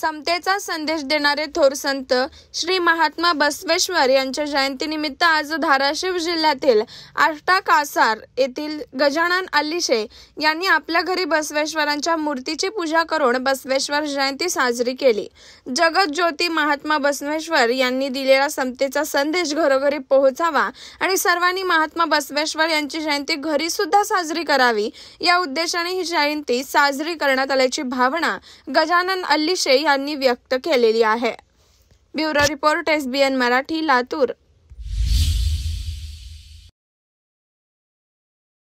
समतेचा संदेश देणारे थोर संत श्री महात्मा बसवेश्वर यांच्या जयंतीनिमित्त आज धाराशिव जिल्ह्यातील आष्टा कासार येथील गजानन अल्लीशे यांनी आपल्या घरी बसवेश्वरांच्या मूर्तीची पूजा करून बसवेश्वर जयंती साजरी केली जगत ज्योती महात्मा बसवेश्वर यांनी दिलेला समतेचा संदेश घरोघरी पोहोचावा आणि सर्वांनी महात्मा बसवेश्वर यांची जयंती घरी सुद्धा साजरी करावी या उद्देशाने ही जयंती साजरी करण्यात आल्याची भावना गजानन अल्लिशे यांनी व्यक्त केलेली आहे bureau report SBN Marathi Latur